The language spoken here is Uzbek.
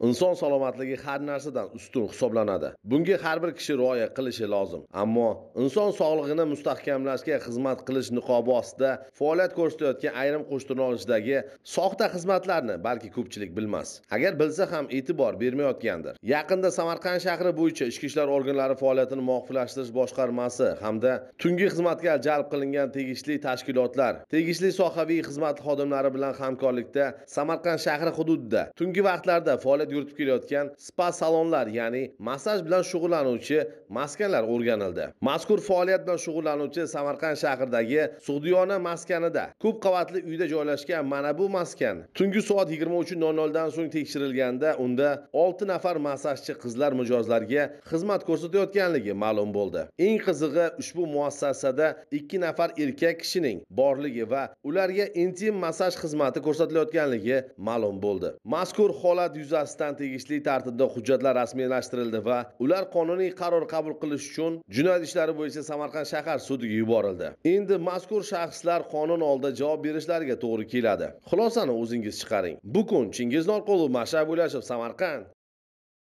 inson salomatligi har narsadan ustun hisoblanadi bunga har bir kishi rioya qilishi lozim ammo inson sog'lig'ini mustahkamlashga xizmat qilish niqobi ostida faoliyat ko'rsatayotgan ayrim qo'shtirnoqdagi soxta xizmatlarni balki ko'pchilik bilmas agar bilsa ham e'tibor bermayotgandir yaqinda samarqand shahri bo'yicha ichki ishlar organlari faoliyatini muvofiqlashtirish boshqarmasi hamda tungi xizmatga jalb qilingan tegishli tashkilotlar tegishli sohaviy xizmat xodimlari bilan hamkorlikda samarqand shahri hududida tungi vaqtlarda faoliyat yuritib kelayotgan spa salonlar ya'ni massaj bilan shug'ullanuvchi maskanlar o'rganildi mazkur faoliyat bilan shug'ullanuvchi samarqand shahridagi sug'diyona maskanida ko'p qavatli uyda joylashgan mana bu maskan tungi soat yigirma uch nol noldan so'ng tekshirilganda unda olti nafar massajchi qizlar mijozlarga xizmat ko'rsatayotganligi ma'lum bo'ldi eng qizig'i ushbu muassasada ikki nafar erkak kishining borligi va ularga intim massaj xizmati ko'rsatilayotganligi ma'lum bo'ldi mazkur holat yuzasidan yuzasidan tegishli tartibda hujjatlar rasmiylashtirildi va ular qonuniy qaror qabul qilish uchun jinoyat ishlari bo'yicha samarqand shahar sudiga yuborildi endi mazkur shaxslar qonun oldida javob berishlariga to'g'ri keladi xulosani o'zingiz chiqaring bu kun chingiz norqulov mashab o'ylashov samarqand